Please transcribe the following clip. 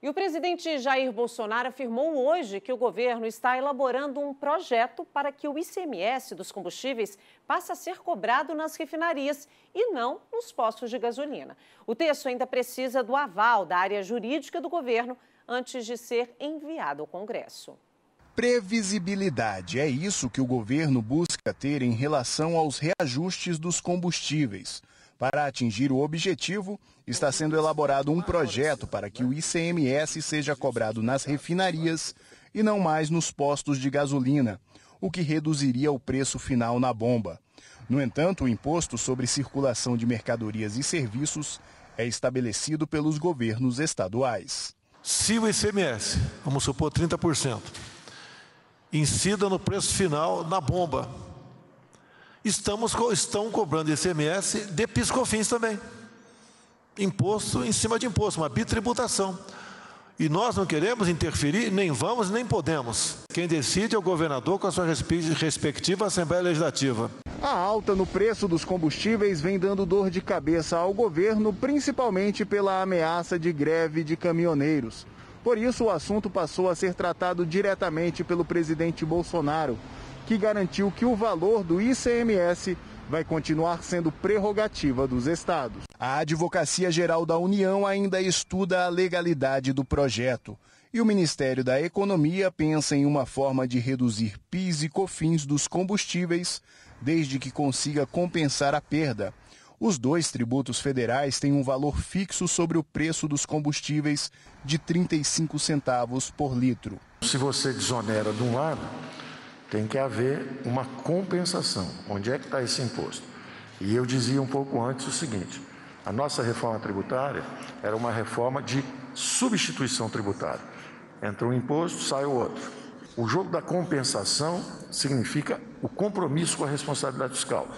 E o presidente Jair Bolsonaro afirmou hoje que o governo está elaborando um projeto para que o ICMS dos combustíveis passe a ser cobrado nas refinarias e não nos postos de gasolina. O texto ainda precisa do aval da área jurídica do governo antes de ser enviado ao Congresso. Previsibilidade é isso que o governo busca ter em relação aos reajustes dos combustíveis. Para atingir o objetivo, está sendo elaborado um projeto para que o ICMS seja cobrado nas refinarias e não mais nos postos de gasolina, o que reduziria o preço final na bomba. No entanto, o imposto sobre circulação de mercadorias e serviços é estabelecido pelos governos estaduais. Se o ICMS, vamos supor 30%, incida no preço final na bomba, estamos, estão cobrando ICMS de piscofins também. Imposto em cima de imposto, uma bitributação. E nós não queremos interferir, nem vamos, nem podemos. Quem decide é o governador com a sua respectiva Assembleia Legislativa. A alta no preço dos combustíveis vem dando dor de cabeça ao governo, principalmente pela ameaça de greve de caminhoneiros. Por isso, o assunto passou a ser tratado diretamente pelo presidente Bolsonaro que garantiu que o valor do ICMS vai continuar sendo prerrogativa dos estados. A Advocacia Geral da União ainda estuda a legalidade do projeto. E o Ministério da Economia pensa em uma forma de reduzir PIS e COFINS dos combustíveis, desde que consiga compensar a perda. Os dois tributos federais têm um valor fixo sobre o preço dos combustíveis de 35 centavos por litro. Se você desonera de um lado, tem que haver uma compensação. Onde é que está esse imposto? E eu dizia um pouco antes o seguinte: a nossa reforma tributária era uma reforma de substituição tributária. Entra um imposto, sai o outro. O jogo da compensação significa o compromisso com a responsabilidade fiscal.